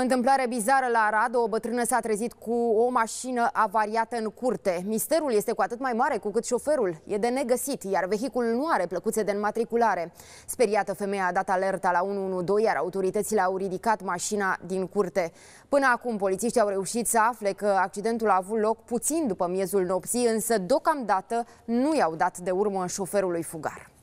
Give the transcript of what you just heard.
Întâmplare bizară la Arad, o bătrână s-a trezit cu o mașină avariată în curte. Misterul este cu atât mai mare cu cât șoferul e de negăsit, iar vehiculul nu are plăcuțe de înmatriculare. Speriată, femeia a dat alerta la 112, iar autoritățile au ridicat mașina din curte. Până acum, polițiștii au reușit să afle că accidentul a avut loc puțin după miezul nopții, însă deocamdată nu i-au dat de urmă șoferului fugar.